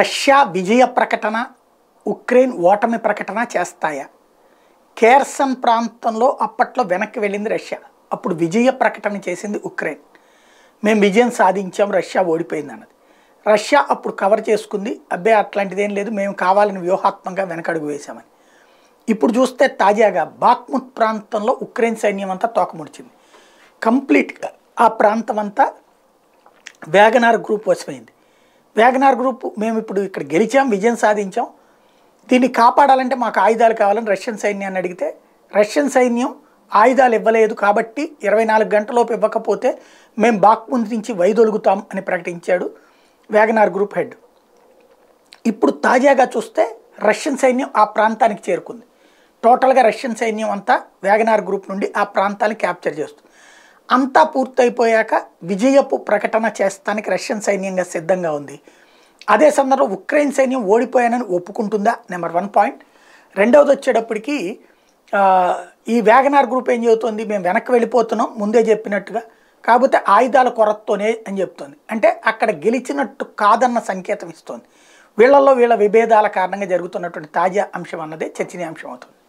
Russia విజయ ప్రకటన Ukraine ఓటమి ప్రకటన చేస్తాయా కేర్సన్ ప్రాంతంలో అప్పట్లో వెనక్కి వెళ్ళింది రష్యా అప్పుడు విజయ ప్రకటన చేసింది ఉక్రెయిన్ మేము విజయం సాధించాం రష్యా ఓడిపోయింది అన్నది రష్యా అప్పుడు కవర్ చేసుకుంది అబ్బే అట్లాంటిదేం లేదు మేము కావాలని వ్యూహాత్మకంగా వెనకడుగు వేశామని ఇప్పుడు చూస్తే తాజాగా బాక్ముత్ ప్రాంతంలో ఉక్రెయిన్ సైన్యం అంతా తోకముడిచింది కంప్లీట్గా ఆ ప్రాంతం అంతా వ్యాగనార్ గ్రూప్ వసిపోయింది వ్యాగనార్ గ్రూప్ మేము ఇప్పుడు ఇక్కడ గెలిచాం విజయం సాధించాం దీన్ని కాపాడాలంటే మాకు ఆయుధాలు కావాలని రష్యన్ సైన్యాన్ని అడిగితే రష్యన్ సైన్యం ఆయుధాలు ఇవ్వలేదు కాబట్టి ఇరవై నాలుగు గంటలలోపు ఇవ్వకపోతే మేము బాక్ముందు నుంచి వైదొలుగుతాం అని ప్రకటించాడు వ్యాగనార్ గ్రూప్ హెడ్ ఇప్పుడు తాజాగా చూస్తే రష్యన్ సైన్యం ఆ ప్రాంతానికి చేరుకుంది టోటల్గా రష్యన్ సైన్యం అంతా వ్యాగనార్ గ్రూప్ నుండి ఆ ప్రాంతాన్ని క్యాప్చర్ చేస్తుంది అంతా పూర్తయిపోయాక విజయపు ప్రకటన చేస్తానికి రష్యన్ సైన్యంగా సిద్ధంగా ఉంది అదే సమయంలో ఉక్రెయిన్ సైన్యం ఓడిపోయానని ఒప్పుకుంటుందా నెంబర్ వన్ పాయింట్ రెండవది వచ్చేటప్పటికి ఈ వ్యాగనార్ గ్రూప్ ఏం చెబుతుంది మేము వెనక్కి వెళ్ళిపోతున్నాం ముందే చెప్పినట్టుగా కాకపోతే ఆయుధాల కొరతతోనే అని చెప్తుంది అంటే అక్కడ గెలిచినట్టు కాదన్న సంకేతం ఇస్తోంది వీళ్ళల్లో వీళ్ళ విభేదాల కారణంగా జరుగుతున్నటువంటి తాజా అంశం అన్నదే చర్చనీయాంశం అవుతుంది